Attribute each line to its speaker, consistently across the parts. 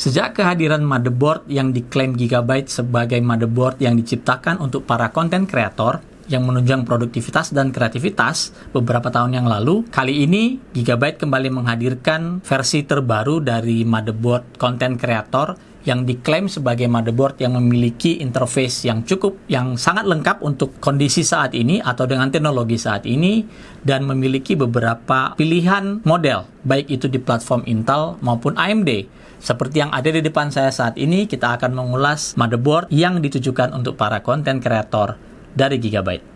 Speaker 1: Sejak kehadiran motherboard yang diklaim Gigabyte sebagai motherboard yang diciptakan untuk para konten kreator yang menunjang produktivitas dan kreativitas beberapa tahun yang lalu, kali ini Gigabyte kembali menghadirkan versi terbaru dari motherboard konten kreator yang diklaim sebagai motherboard yang memiliki interface yang cukup yang sangat lengkap untuk kondisi saat ini atau dengan teknologi saat ini dan memiliki beberapa pilihan model baik itu di platform Intel maupun AMD seperti yang ada di depan saya saat ini, kita akan mengulas motherboard yang ditujukan untuk para konten kreator dari Gigabyte.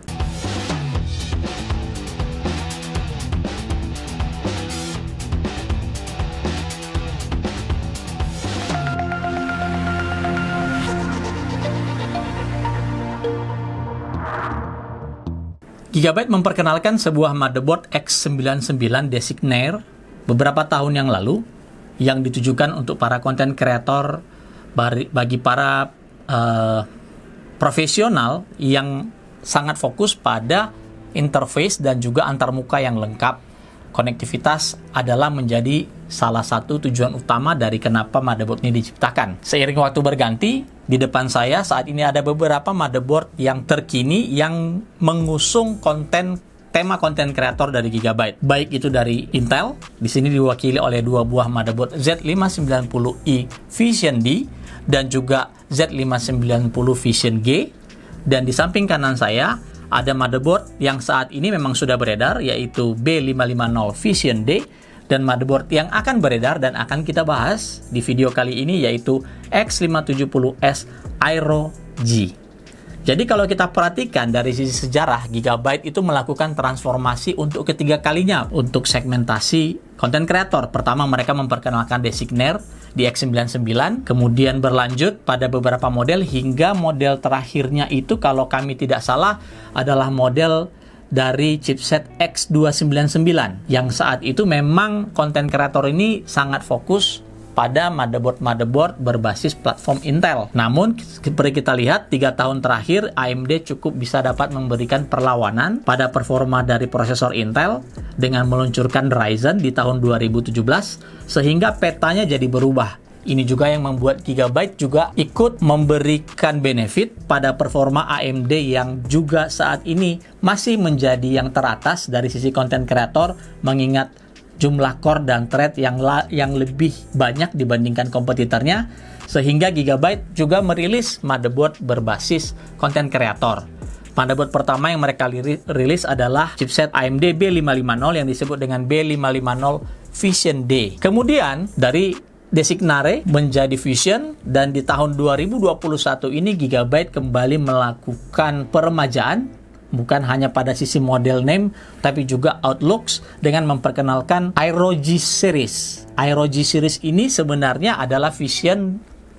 Speaker 1: Gigabyte memperkenalkan sebuah motherboard X99 Designer beberapa tahun yang lalu yang ditujukan untuk para konten kreator bagi para uh, profesional yang sangat fokus pada interface dan juga antarmuka yang lengkap. Konektivitas adalah menjadi salah satu tujuan utama dari kenapa motherboard ini diciptakan. Seiring waktu berganti, di depan saya saat ini ada beberapa motherboard yang terkini yang mengusung konten tema konten kreator dari Gigabyte. Baik itu dari Intel, di sini diwakili oleh dua buah motherboard Z590i Vision D dan juga Z590 Vision G. Dan di samping kanan saya ada motherboard yang saat ini memang sudah beredar yaitu B550 Vision D dan motherboard yang akan beredar dan akan kita bahas di video kali ini yaitu X570S Aero G. Jadi kalau kita perhatikan dari sisi sejarah, Gigabyte itu melakukan transformasi untuk ketiga kalinya untuk segmentasi konten kreator. Pertama mereka memperkenalkan Designer di X99, kemudian berlanjut pada beberapa model hingga model terakhirnya itu kalau kami tidak salah adalah model dari chipset X299 yang saat itu memang konten kreator ini sangat fokus pada motherboard-motherboard berbasis platform Intel. Namun, seperti kita lihat, tiga tahun terakhir AMD cukup bisa dapat memberikan perlawanan pada performa dari prosesor Intel dengan meluncurkan Ryzen di tahun 2017 sehingga petanya jadi berubah. Ini juga yang membuat Gigabyte juga ikut memberikan benefit pada performa AMD yang juga saat ini masih menjadi yang teratas dari sisi konten kreator mengingat jumlah core dan thread yang la, yang lebih banyak dibandingkan kompetitornya sehingga Gigabyte juga merilis motherboard berbasis konten kreator. Motherboard pertama yang mereka rilis adalah chipset AMD B550 yang disebut dengan B550 Vision D. Kemudian dari Designare menjadi Vision dan di tahun 2021 ini Gigabyte kembali melakukan peremajaan bukan hanya pada sisi model name tapi juga outlooks dengan memperkenalkan G series. G series ini sebenarnya adalah vision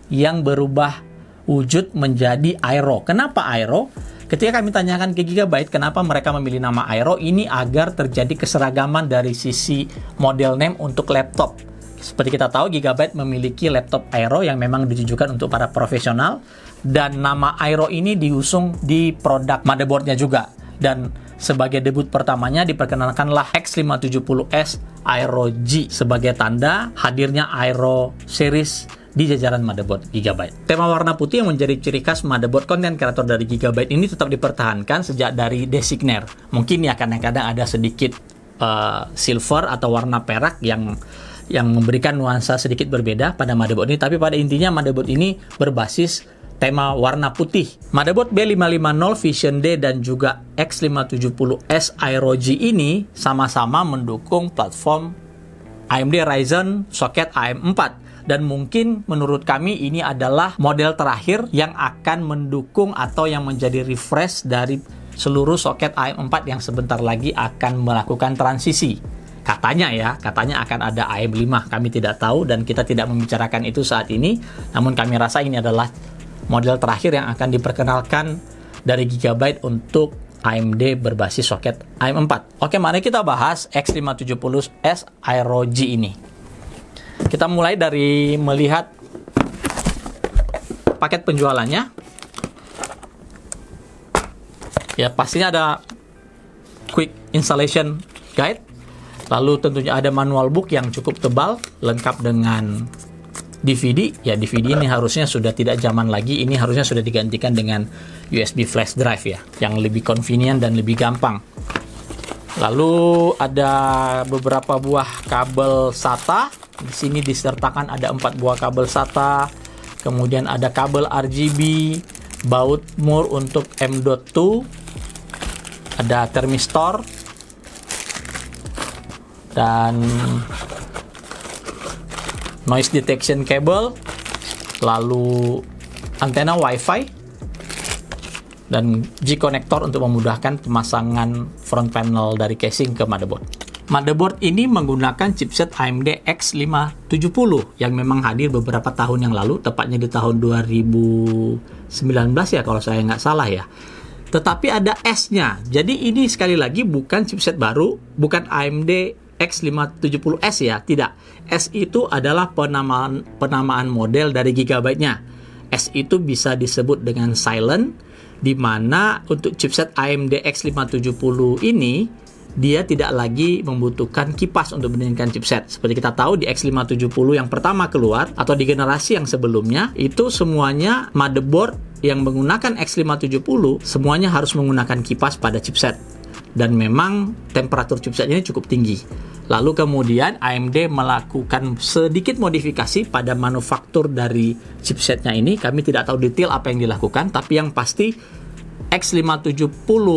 Speaker 1: yang berubah wujud menjadi Aero. Kenapa Aero? Ketika kami tanyakan ke Gigabyte kenapa mereka memilih nama Aero ini agar terjadi keseragaman dari sisi model name untuk laptop seperti kita tahu, Gigabyte memiliki laptop Aero yang memang ditujukan untuk para profesional dan nama Aero ini diusung di produk motherboardnya juga dan sebagai debut pertamanya diperkenalkanlah X570S Aero G sebagai tanda hadirnya Aero series di jajaran motherboard Gigabyte. Tema warna putih yang menjadi ciri khas motherboard konten kreator dari Gigabyte ini tetap dipertahankan sejak dari designer. Mungkin ya kadang-kadang ada sedikit uh, silver atau warna perak yang yang memberikan nuansa sedikit berbeda pada motherboard ini tapi pada intinya motherboard ini berbasis tema warna putih. Motherboard B550 Vision D dan juga X570S Aero G ini sama-sama mendukung platform AMD Ryzen soket AM4 dan mungkin menurut kami ini adalah model terakhir yang akan mendukung atau yang menjadi refresh dari seluruh soket AM4 yang sebentar lagi akan melakukan transisi. Katanya ya, katanya akan ada AM5, kami tidak tahu dan kita tidak membicarakan itu saat ini. Namun kami rasa ini adalah model terakhir yang akan diperkenalkan dari Gigabyte untuk AMD berbasis soket AM4. Oke, mari kita bahas X570S ROG ini. Kita mulai dari melihat paket penjualannya. Ya, pastinya ada quick installation guide Lalu tentunya ada manual book yang cukup tebal, lengkap dengan DVD. Ya DVD ini harusnya sudah tidak zaman lagi. Ini harusnya sudah digantikan dengan USB flash drive ya, yang lebih convenient dan lebih gampang. Lalu ada beberapa buah kabel SATA. Di sini disertakan ada empat buah kabel SATA. Kemudian ada kabel RGB, baut mur untuk M.2, ada termistor, dan noise detection cable lalu antena wifi dan G connector untuk memudahkan pemasangan front panel dari casing ke motherboard. Motherboard ini menggunakan chipset AMD X570 yang memang hadir beberapa tahun yang lalu, tepatnya di tahun 2019 ya kalau saya nggak salah ya. Tetapi ada S-nya. Jadi ini sekali lagi bukan chipset baru, bukan AMD X570S ya, tidak. S itu adalah penamaan penamaan model dari gigabyte-nya. S itu bisa disebut dengan silent di mana untuk chipset AMD X570 ini dia tidak lagi membutuhkan kipas untuk mendinginkan chipset. Seperti kita tahu di X570 yang pertama keluar atau di generasi yang sebelumnya itu semuanya motherboard yang menggunakan X570 semuanya harus menggunakan kipas pada chipset dan memang temperatur chipsetnya cukup tinggi. Lalu kemudian AMD melakukan sedikit modifikasi pada manufaktur dari chipsetnya ini. Kami tidak tahu detail apa yang dilakukan, tapi yang pasti X570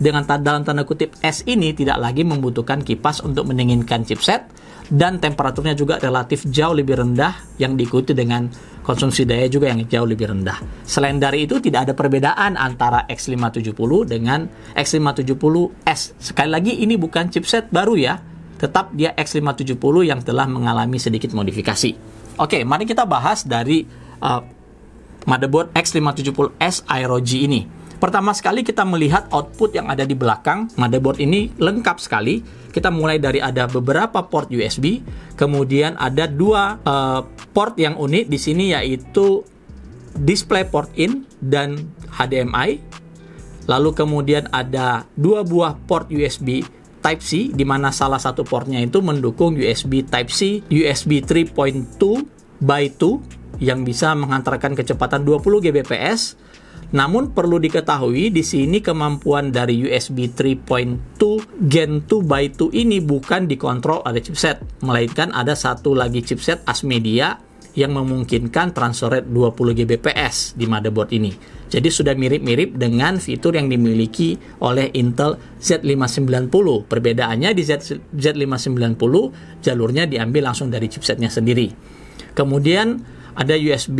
Speaker 1: dengan dalam tanda kutip S ini tidak lagi membutuhkan kipas untuk mendinginkan chipset dan temperaturnya juga relatif jauh lebih rendah yang diikuti dengan konsumsi daya juga yang jauh lebih rendah. Selain dari itu tidak ada perbedaan antara X570 dengan X570S. Sekali lagi ini bukan chipset baru ya, tetap dia X570 yang telah mengalami sedikit modifikasi. Oke, mari kita bahas dari uh, motherboard X570S Aero G ini. Pertama sekali kita melihat output yang ada di belakang motherboard ini lengkap sekali. Kita mulai dari ada beberapa port USB, kemudian ada dua uh, port yang unik di sini yaitu display port in dan HDMI. Lalu kemudian ada dua buah port USB Type C di mana salah satu portnya itu mendukung USB Type C, USB 3.2 by 2 yang bisa mengantarkan kecepatan 20 Gbps namun perlu diketahui di sini kemampuan dari USB 3.2 Gen 2 by 2 ini bukan dikontrol oleh chipset, melainkan ada satu lagi chipset Asmedia yang memungkinkan transfer rate 20 Gbps di motherboard ini. Jadi sudah mirip-mirip dengan fitur yang dimiliki oleh Intel Z590. Perbedaannya di Z Z590 jalurnya diambil langsung dari chipsetnya sendiri. Kemudian ada USB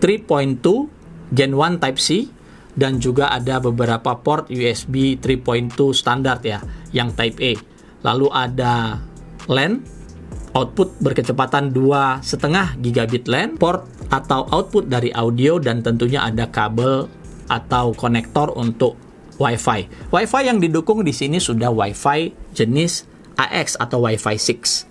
Speaker 1: 3.2 Gen 1 Type-C dan juga ada beberapa port USB 3.2 standar ya yang Type A. Lalu ada LAN output berkecepatan 2,5 gigabit LAN, port atau output dari audio dan tentunya ada kabel atau konektor untuk WiFi. WiFi yang didukung di sini sudah WiFi jenis AX atau WiFi 6.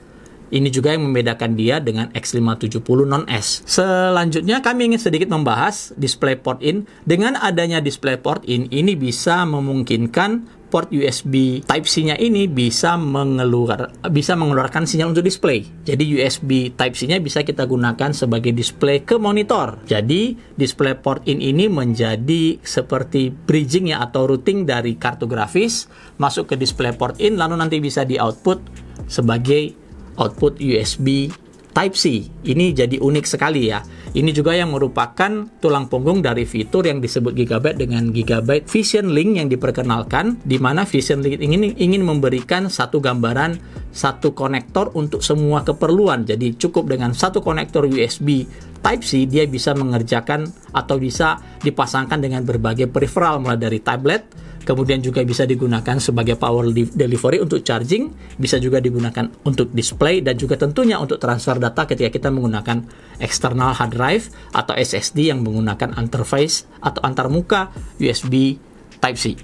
Speaker 1: Ini juga yang membedakan dia dengan X570 non-S. Selanjutnya kami ingin sedikit membahas DisplayPort in. Dengan adanya DisplayPort in, ini bisa memungkinkan port USB Type-C-nya ini bisa mengeluar bisa mengeluarkan sinyal untuk display. Jadi USB Type-C-nya bisa kita gunakan sebagai display ke monitor. Jadi display port in ini menjadi seperti bridging ya atau routing dari kartu grafis masuk ke display port in lalu nanti bisa di output sebagai output USB Type-C. Ini jadi unik sekali ya. Ini juga yang merupakan tulang punggung dari fitur yang disebut Gigabyte dengan Gigabyte Vision Link yang diperkenalkan, di mana Vision Link ini ingin memberikan satu gambaran, satu konektor untuk semua keperluan. Jadi cukup dengan satu konektor USB Type-C, dia bisa mengerjakan atau bisa dipasangkan dengan berbagai peripheral, mulai dari tablet, kemudian juga bisa digunakan sebagai power delivery untuk charging, bisa juga digunakan untuk display dan juga tentunya untuk transfer data ketika kita menggunakan external hard drive atau SSD yang menggunakan interface atau antarmuka USB Type C.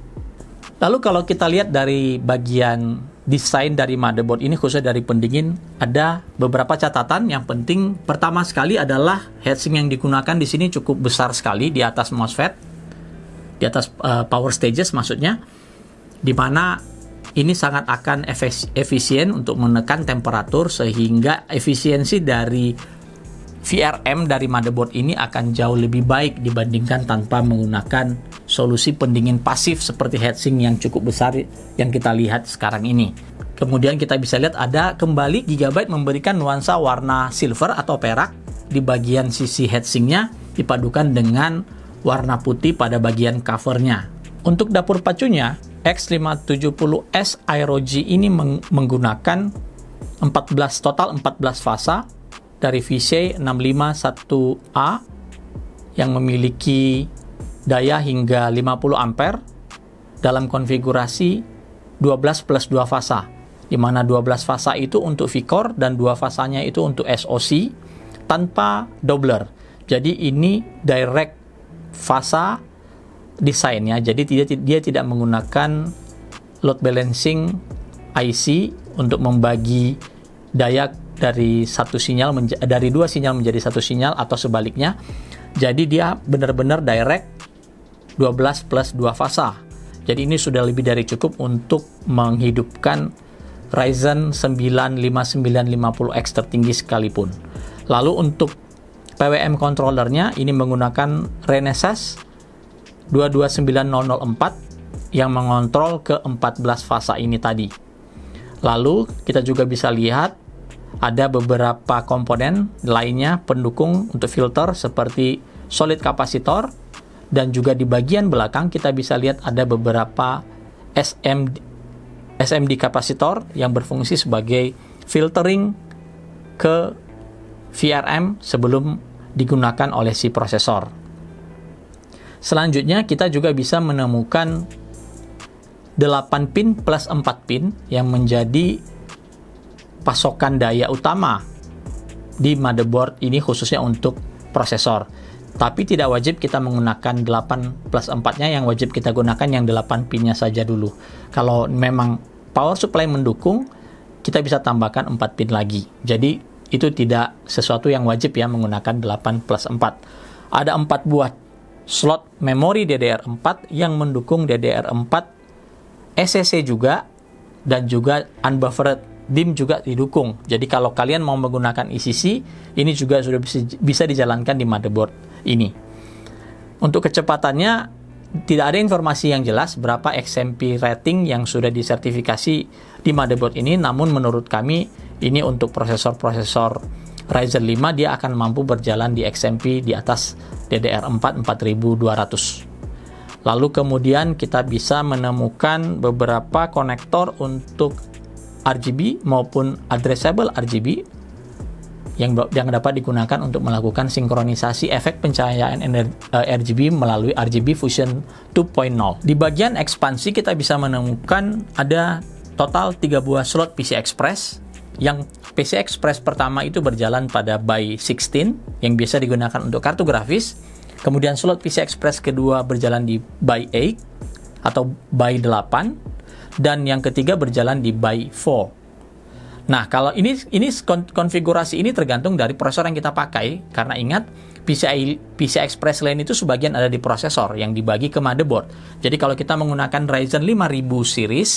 Speaker 1: Lalu kalau kita lihat dari bagian desain dari motherboard ini khususnya dari pendingin ada beberapa catatan yang penting pertama sekali adalah heatsink yang digunakan di sini cukup besar sekali di atas MOSFET di atas uh, power stages maksudnya di mana ini sangat akan efisien untuk menekan temperatur sehingga efisiensi dari VRM dari motherboard ini akan jauh lebih baik dibandingkan tanpa menggunakan solusi pendingin pasif seperti heatsink yang cukup besar yang kita lihat sekarang ini. Kemudian kita bisa lihat ada kembali Gigabyte memberikan nuansa warna silver atau perak di bagian sisi heatsinknya dipadukan dengan warna putih pada bagian covernya. Untuk dapur pacunya, X570S Aero-G ini meng menggunakan 14 total 14 fasa dari VC651A yang memiliki daya hingga 50 ampere dalam konfigurasi 12 plus 2 fasa di mana 12 fasa itu untuk VCore dan 2 fasanya itu untuk SOC tanpa doubler. Jadi ini direct fasa desainnya. Jadi dia, dia tidak menggunakan load balancing IC untuk membagi daya dari satu sinyal dari dua sinyal menjadi satu sinyal atau sebaliknya. Jadi dia benar-benar direct 12 plus 2 fasa. Jadi ini sudah lebih dari cukup untuk menghidupkan Ryzen 9 5950X tertinggi sekalipun. Lalu untuk PWM controllernya ini menggunakan Renesas 229004 yang mengontrol ke 14 fasa ini tadi. Lalu kita juga bisa lihat ada beberapa komponen lainnya pendukung untuk filter seperti solid kapasitor dan juga di bagian belakang kita bisa lihat ada beberapa SMD SMD kapasitor yang berfungsi sebagai filtering ke VRM sebelum digunakan oleh si prosesor. Selanjutnya kita juga bisa menemukan 8 pin plus 4 pin yang menjadi pasokan daya utama di motherboard ini khususnya untuk prosesor. Tapi tidak wajib kita menggunakan 8 plus 4-nya, yang wajib kita gunakan yang 8 pinnya saja dulu. Kalau memang power supply mendukung, kita bisa tambahkan 4 pin lagi. Jadi itu tidak sesuatu yang wajib ya menggunakan 8 plus 4. Ada 4 buah slot memori DDR4 yang mendukung DDR4 SSC e juga dan juga unbuffered DIM juga didukung. Jadi kalau kalian mau menggunakan ECC, ini juga sudah bisa, bisa dijalankan di motherboard ini. Untuk kecepatannya tidak ada informasi yang jelas berapa XMP rating yang sudah disertifikasi di motherboard ini namun menurut kami ini untuk prosesor-prosesor Ryzen 5 dia akan mampu berjalan di XMP di atas DDR4 4200 lalu kemudian kita bisa menemukan beberapa konektor untuk RGB maupun addressable RGB yang yang dapat digunakan untuk melakukan sinkronisasi efek pencahayaan RGB eh, melalui RGB Fusion 2.0. Di bagian ekspansi kita bisa menemukan ada total 3 buah slot PC Express yang PC Express pertama itu berjalan pada by 16 yang biasa digunakan untuk kartu grafis. Kemudian slot PC Express kedua berjalan di by 8 atau by 8 dan yang ketiga berjalan di by 4 Nah, kalau ini ini konfigurasi ini tergantung dari prosesor yang kita pakai karena ingat PCI PCI Express Lane itu sebagian ada di prosesor yang dibagi ke motherboard. Jadi kalau kita menggunakan Ryzen 5000 series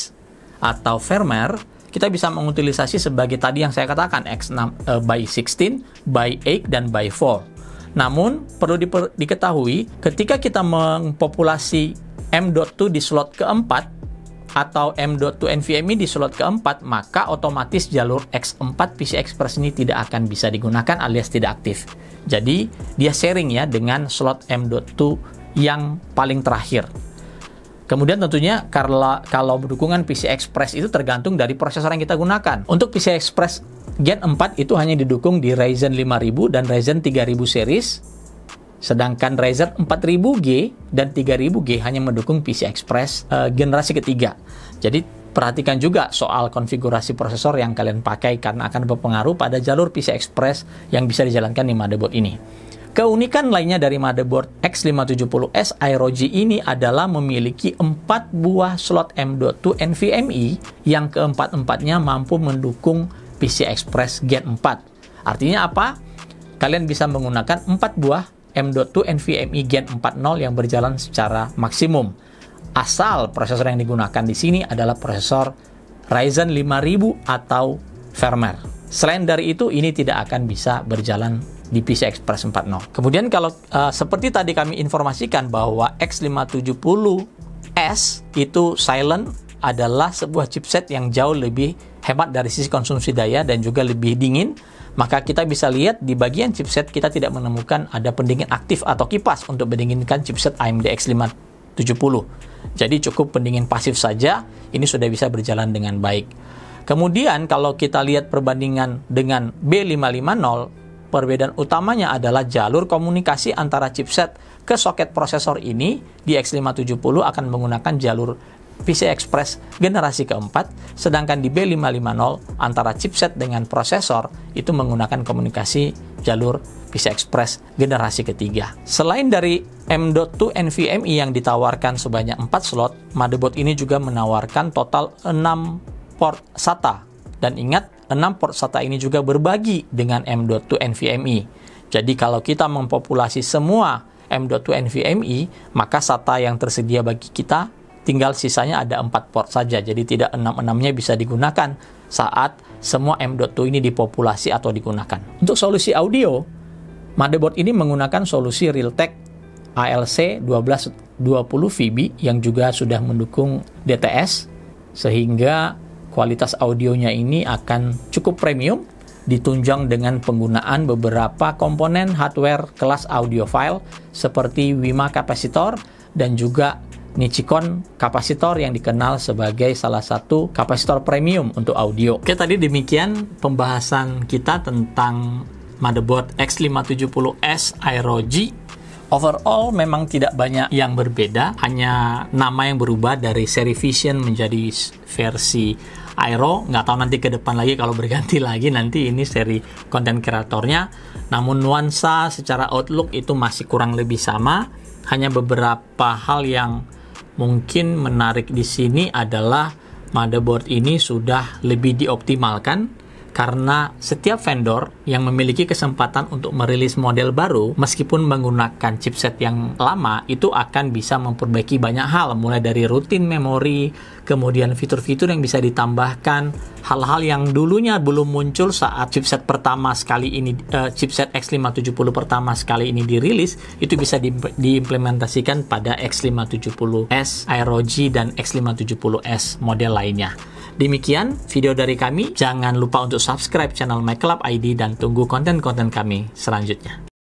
Speaker 1: atau firmware, kita bisa mengutilisasi sebagai tadi yang saya katakan X6 uh, eh, by 16, by 8 dan by 4. Namun perlu diper, diketahui ketika kita mempopulasi M.2 di slot keempat atau M.2NVMe di slot keempat, maka otomatis jalur X4 PCI Express ini tidak akan bisa digunakan alias tidak aktif. Jadi, dia sharing ya dengan slot M.2 yang paling terakhir. Kemudian tentunya karena kalau dukungan PCI Express itu tergantung dari prosesor yang kita gunakan. Untuk PCI Express Gen 4 itu hanya didukung di Ryzen 5000 dan Ryzen 3000 series Sedangkan Razer 4000G dan 3000G hanya mendukung PCI Express uh, generasi ketiga. Jadi perhatikan juga soal konfigurasi prosesor yang kalian pakai karena akan berpengaruh pada jalur PCI Express yang bisa dijalankan di motherboard ini. Keunikan lainnya dari motherboard X570S Aeroji ini adalah memiliki 4 buah slot M.2 NVMe yang keempat-empatnya mampu mendukung PCI Express Gen 4. Artinya apa? Kalian bisa menggunakan 4 buah M.2 NVMe Gen 40 yang berjalan secara maksimum. Asal prosesor yang digunakan di sini adalah prosesor Ryzen 5000 atau firmware. Selain dari itu, ini tidak akan bisa berjalan di PCI Express 4.0. Kemudian kalau uh, seperti tadi kami informasikan bahwa X570S itu silent adalah sebuah chipset yang jauh lebih hemat dari sisi konsumsi daya dan juga lebih dingin maka kita bisa lihat di bagian chipset kita tidak menemukan ada pendingin aktif atau kipas untuk mendinginkan chipset AMD X570. Jadi cukup pendingin pasif saja, ini sudah bisa berjalan dengan baik. Kemudian kalau kita lihat perbandingan dengan B550, perbedaan utamanya adalah jalur komunikasi antara chipset ke soket prosesor ini di X570 akan menggunakan jalur PC Express generasi keempat, sedangkan di B550 antara chipset dengan prosesor itu menggunakan komunikasi jalur PC Express generasi ketiga. Selain dari M.2 NVMe yang ditawarkan sebanyak 4 slot, motherboard ini juga menawarkan total 6 port SATA. Dan ingat, 6 port SATA ini juga berbagi dengan M.2 NVMe. Jadi kalau kita mempopulasi semua M.2 NVMe, maka SATA yang tersedia bagi kita tinggal sisanya ada 4 port saja. Jadi tidak 6-6-nya bisa digunakan saat semua M.2 ini dipopulasi atau digunakan. Untuk solusi audio, motherboard ini menggunakan solusi Realtek ALC 1220VB yang juga sudah mendukung DTS sehingga kualitas audionya ini akan cukup premium ditunjang dengan penggunaan beberapa komponen hardware kelas audiophile seperti Wima kapasitor dan juga Nichicon kapasitor yang dikenal sebagai salah satu kapasitor premium untuk audio. Oke, tadi demikian pembahasan kita tentang motherboard X570S Aerog. Overall memang tidak banyak yang berbeda, hanya nama yang berubah dari seri Vision menjadi versi Aero. Nggak tahu nanti ke depan lagi kalau berganti lagi nanti ini seri konten kreatornya. Namun nuansa secara outlook itu masih kurang lebih sama, hanya beberapa hal yang mungkin menarik di sini adalah motherboard ini sudah lebih dioptimalkan karena setiap vendor yang memiliki kesempatan untuk merilis model baru meskipun menggunakan chipset yang lama itu akan bisa memperbaiki banyak hal mulai dari rutin memori kemudian fitur-fitur yang bisa ditambahkan hal-hal yang dulunya belum muncul saat chipset pertama sekali ini uh, chipset X570 pertama sekali ini dirilis itu bisa di, diimplementasikan pada X570S, Aero dan X570S model lainnya. Demikian video dari kami. Jangan lupa untuk subscribe channel MyClub ID dan tunggu konten-konten kami selanjutnya.